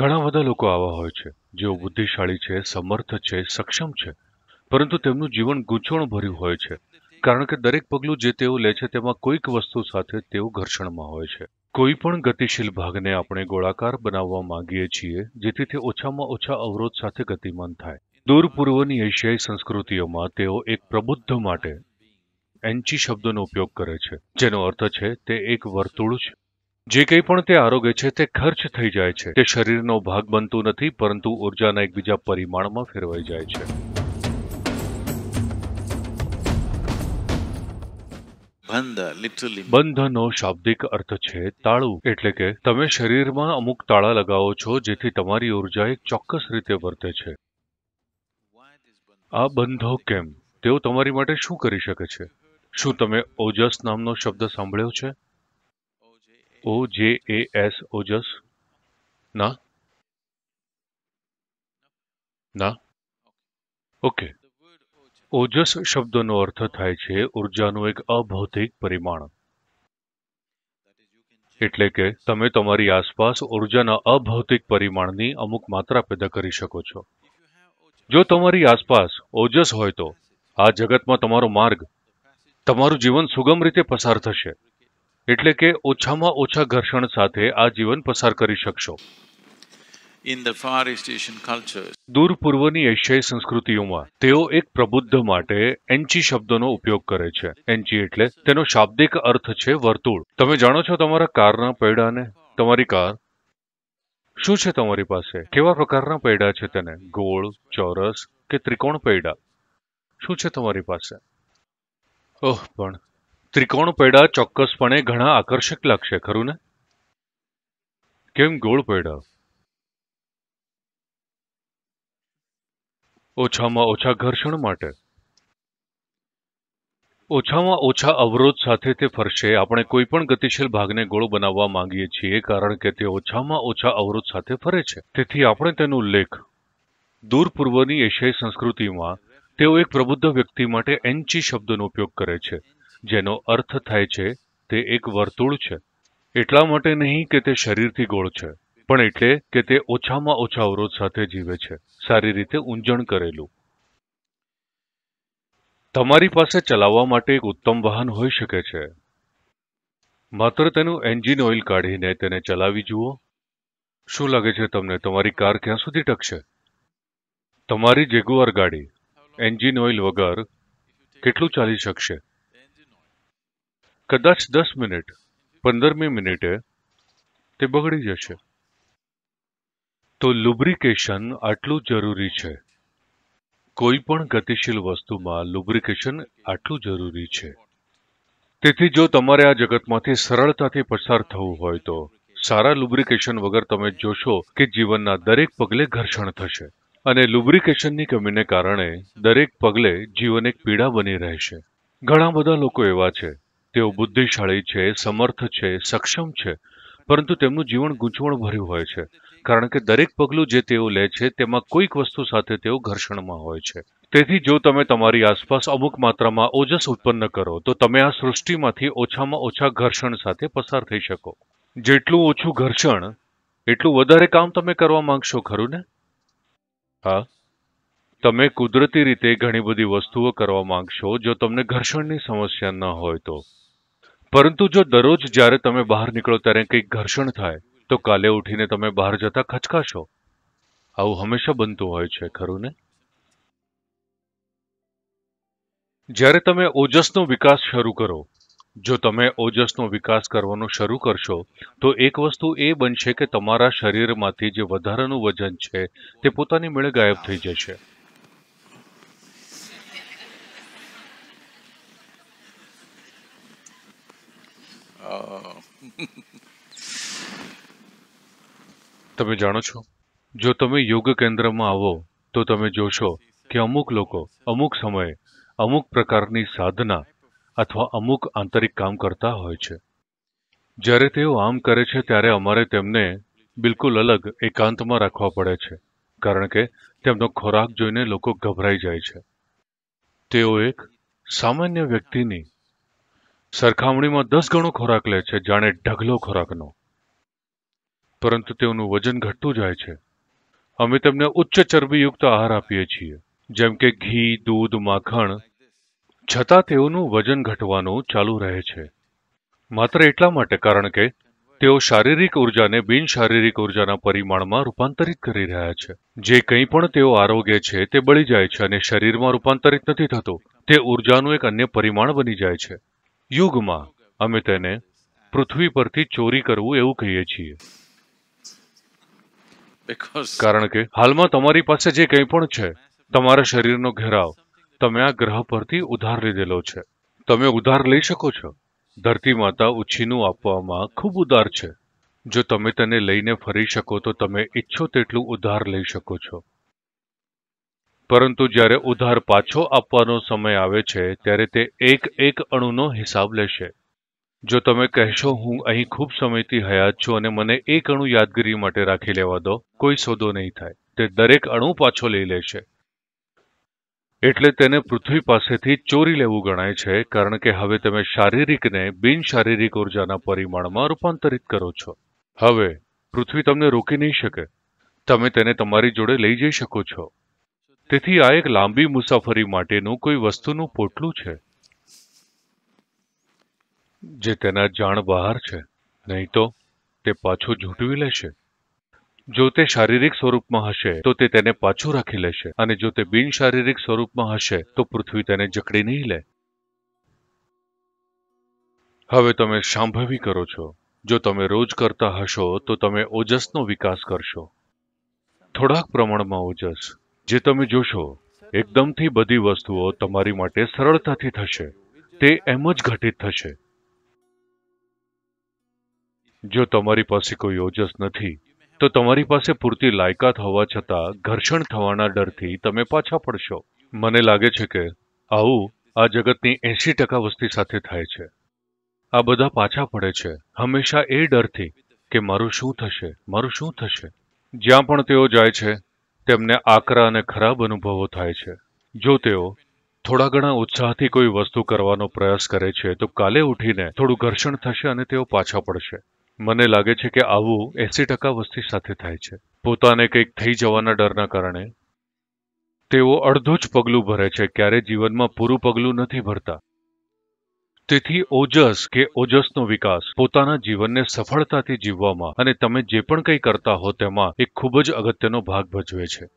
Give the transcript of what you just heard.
ઘણા બધા લોકો આવા હોય છે જેઓ બુદ્ધિશાળી છે સમર્થ છે સક્ષમ છે પરંતુ તેમનું જીવન ગૂંચવણ ભર્યું હોય છે કારણ કે દરેક પગલું જે તેઓ લે છે તેમાં કોઈક વસ્તુ સાથે તેઓ ઘર્ષણમાં હોય છે કોઈ પણ ગતિશીલ ભાગને આપણે ગોળાકાર બનાવવા માંગીએ છીએ જેથી તે ઓછામાં ઓછા અવરોધ સાથે ગતિમાન થાય દૂર પૂર્વની એશિયાઈ સંસ્કૃતિઓમાં તેઓ એક પ્રબુદ્ધ માટે એન્ચી શબ્દનો ઉપયોગ કરે છે જેનો અર્થ છે તે એક વર્તુળ છે જે કંઈ પણ તે આરોગ્ય છે તે ખર્ચ થઈ જાય છે તે શરીરનો ભાગ બનતું નથી પરંતુ ઉર્જાના એકબીજા પરિમાણમાં ફેરવાઈ જાય છે બંધનો શાબ્દિક અર્થ છે તાળું એટલે કે તમે શરીરમાં અમુક તાળા લગાવો છો જેથી તમારી ઉર્જા એક ચોક્કસ રીતે વર્તે છે આ બંધો કેમ તેઓ તમારી માટે શું કરી શકે છે શું તમે ઓજસ નામનો શબ્દ સાંભળ્યો છે O J A S Ojas? Na? ના ઓકે ઓજસ શબ્દનો અર્થ થાય છે ઉર્જાનું એક અભૌતિક પરિમાણ એટલે કે તમે તમારી આસપાસ ઉર્જાના અભૌતિક પરિમાણની અમુક માત્રા પેદા કરી શકો છો જો તમારી આસપાસ ઓજસ હોય તો આ જગતમાં તમારો માર્ગ તમારું જીવન સુગમ રીતે પસાર થશે એટલે કે ઓછામાં ઓછા ઘર્ષણ સાથે આ જીવન પસાર કરી શકશો દૂર પૂર્વની એશિયાઈ સંસ્કૃતિઓમાં તેઓ એક પ્રબુદ્ધ માટે એન્ચી શબ્દનો ઉપયોગ કરે છે એન્ચી એટલે તેનો શાબ્દિક અર્થ છે વર્તુળ તમે જાણો છો તમારા કારના પૈડાને તમારી કાર શું છે તમારી પાસે કેવા પ્રકારના પૈડા છે તેને ગોળ ચોરસ કે ત્રિકોણ પૈડા શું છે તમારી પાસે ઓહ પણ ત્રિકોણ પૈડા ચોક્કસપણે ઘણા આકર્ષક લાગશે ખરું ને કેમ ગોળ પૈડા ઓછામાં ઓછા ઘર્ષણ માટે ઓછામાં ઓછા અવરોધ સાથે તે ફરશે આપણે કોઈ પણ ગતિશીલ ભાગને ગોળ બનાવવા માંગીએ છીએ કારણ કે તે ઓછામાં ઓછા અવરોધ સાથે ફરે છે તેથી આપણે તેનો ઉલ્લેખ દૂર પૂર્વની એશિયાઈ સંસ્કૃતિમાં તેઓ એક પ્રબુદ્ધ વ્યક્તિ માટે એન્ચી શબ્દનો ઉપયોગ કરે છે જેનો અર્થ થાય છે તે એક વર્તુળ છે એટલા માટે નહીં કે તે શરીરથી ગોળ છે પણ એટલે કે તે ઓછામાં ઓછા અવરોધ સાથે જીવે છે સારી રીતે ઊંજણ કરેલું તમારી પાસે ચલાવવા માટે એક ઉત્તમ વાહન હોઈ શકે છે માત્ર તેનું એન્જિન ઓઇલ કાઢીને તેને ચલાવી જુઓ શું લાગે છે તમને તમારી કાર ક્યાં સુધી ટકશે તમારી જેગુઆર ગાડી એન્જિન ઓઇલ વગર કેટલું ચાલી શકશે કદાચ દસ મિનિટ પંદરમી મિનિટે તે બગડી જશે તો લુબ્રિકેશન આટલું જરૂરી છે કોઈ પણ ગતિશીલ વસ્તુમાં લુબ્રિકેશન આટલું જરૂરી છે તેથી જો તમારે આ જગતમાંથી સરળતાથી પસાર થવું હોય તો સારા લુબ્રિકેશન વગર તમે જોશો કે જીવનના દરેક પગલે ઘર્ષણ થશે અને લુબ્રિકેશનની કમીને કારણે દરેક પગલે જીવન એક પીડા બની રહેશે ઘણા બધા લોકો એવા છે તેઓ બુદ્ધિશાળી છે સમર્થ છે સક્ષમ છે પરંતુ તેમનું જીવન ગૂંચવણભર્યું હોય છે કારણ કે દરેક પગલું જે તેઓ લે છે તેમાં કોઈક વસ્તુ સાથે તેઓ ઘર્ષણમાં હોય છે તેથી જો તમે તમારી આસપાસ અમુક માત્રામાં ઓજસ ઉત્પન્ન કરો તો તમે આ સૃષ્ટિમાંથી ઓછામાં ઓછા ઘર્ષણ સાથે પસાર થઈ શકો જેટલું ઓછું ઘર્ષણ એટલું વધારે કામ તમે કરવા માંગશો ખરું ને હા તમે કુદરતી રીતે ઘણી બધી વસ્તુઓ કરવા માંગશો જો તમને ઘર્ષણની સમસ્યા ન હોય તો પરંતુ જો દરરોજ જ્યારે તમે બહાર નીકળો ત્યારે કંઈક ઘર્ષણ થાય તો કાલે ઉઠીને તમે બહાર જતા ખચકાશો આવું હંમેશા બનતું હોય છે ખરું ને જ્યારે તમે ઓજસનો વિકાસ શરૂ કરો જો તમે ઓજસનો વિકાસ કરવાનો શરૂ કરશો તો એક વસ્તુ એ બનશે કે તમારા શરીરમાંથી જે વધારાનું વજન છે તે પોતાની મેળે ગાયબ થઈ જશે તમે જાણો છો જો તમે યોગ કેન્દ્રમાં આવો તો તમે જોશો કે અમુક લોકો અમુક સમયે અમુક પ્રકારની સાધના અથવા અમુક આંતરિક કામ કરતા હોય છે જ્યારે તેઓ આમ કરે છે ત્યારે અમારે તેમને બિલકુલ અલગ એકાંતમાં રાખવા પડે છે કારણ કે તેમનો ખોરાક જોઈને લોકો ગભરાઈ જાય છે તેઓ એક સામાન્ય વ્યક્તિની સરખામણીમાં દસ ગણો ખોરાક લે છે જાણે ઢગલો ખોરાકનો પરંતુ તેઓનું વજન ઘટતું જાય છે અમે તેમને ઉચ્ચ ચરબીયુક્ત આહાર આપીએ છીએ જેમ કે ઘી દૂધ માખણ છતાં તેઓનું વજન ઘટવાનું ચાલુ રહે છે માત્ર એટલા માટે કારણ કે તેઓ શારીરિક ઉર્જાને શારીરિક ઉર્જાના પરિમાણમાં રૂપાંતરિત કરી રહ્યા છે જે કંઈ પણ તેઓ આરોગ્ય છે તે બળી જાય છે અને શરીરમાં રૂપાંતરિત નથી થતું તે ઉર્જાનું એક અન્ય પરિમાણ બની જાય છે યુગમાં અમે તેને પૃથ્વી પરથી ચોરી કરવું એવું કહીએ છીએ કારણ કે હાલમાં તમારી પાસે જે કંઈ પણ છે તમારા શરીરનો ઘેરાવ તમે આ ગ્રહ પરથી ઉધાર લીધેલો છે તમે ઉધાર લઈ શકો છો ધરતી માતા ઉછીનું આપવામાં ખૂબ ઉદાર છે જો તમે તેને લઈને ફરી શકો તો તમે ઈચ્છો તેટલું ઉધાર લઈ શકો છો પરંતુ જ્યારે ઉધાર પાછો આપવાનો સમય આવે છે ત્યારે તે એક એક અણુનો હિસાબ લેશે જો તમે કહેશો હું અહીં ખૂબ સમયથી હયાત છું અને મને એક અણુ યાદગીરી માટે રાખી લેવા દો કોઈ સોદો નહીં થાય તે દરેક અણુ પાછો લઈ લેશે એટલે તેને પૃથ્વી પાસેથી ચોરી લેવું ગણાય છે કારણ કે હવે તમે શારીરિકને બિનશારીરિક ઉર્જાના પરિમાણમાં રૂપાંતરિત કરો છો હવે પૃથ્વી તમને રોકી નહીં શકે તમે તેને તમારી જોડે લઈ જઈ શકો છો તેથી આ એક લાંબી મુસાફરી માટેનું કોઈ વસ્તુનું પોટલું છે જે તેના જાણ બહાર છે નહીં તો તે પાછું ઝૂંટવી લેશે જો તે શારીરિક સ્વરૂપમાં હશે તો તે તેને પાછું રાખી લેશે અને જો તે બિન શારીરિક સ્વરૂપમાં હશે તો પૃથ્વી તેને જકડી નહીં લે હવે તમે સાંભવી કરો છો જો તમે રોજ કરતા હશો તો તમે ઓજસનો વિકાસ કરશો થોડાક પ્રમાણમાં ઓજસ જે તમે જોશો એકદમથી બધી વસ્તુઓ તમારી માટે સરળતાથી થશે તે એમ જ ઘટિત થશે જો તમારી પાસે કોઈ ઓજસ નથી તો તમારી પાસે પૂરતી લાયકાત હોવા છતાં ઘર્ષણ થવાના ડરથી તમે પાછા પડશો મને લાગે છે કે આવું આ જગતની એંશી ટકા વસ્તી સાથે થાય છે આ બધા પાછા પડે છે હંમેશા એ ડરથી કે મારું શું થશે મારું શું થશે જ્યાં પણ તેઓ જાય છે તેમને આકરા અને ખરાબ અનુભવો થાય છે જો તેઓ થોડા ઘણા ઉત્સાહથી કોઈ વસ્તુ કરવાનો પ્રયાસ કરે છે તો કાલે ઉઠીને થોડું ઘર્ષણ થશે અને તેઓ પાછા પડશે મને લાગે છે કે આવું એસી ટકા વસ્તી સાથે થાય છે પોતાને કંઈક થઈ જવાના ડરના કારણે તેઓ અડધું જ પગલું ભરે છે ક્યારે જીવનમાં પૂરું પગલું નથી ભરતા તેથી ઓજસ કે ઓજસનો વિકાસ પોતાના જીવનને સફળતાથી જીવવામાં અને તમે જે પણ કંઈ કરતા હો તેમાં એક ખૂબ જ અગત્યનો ભાગ ભજવે છે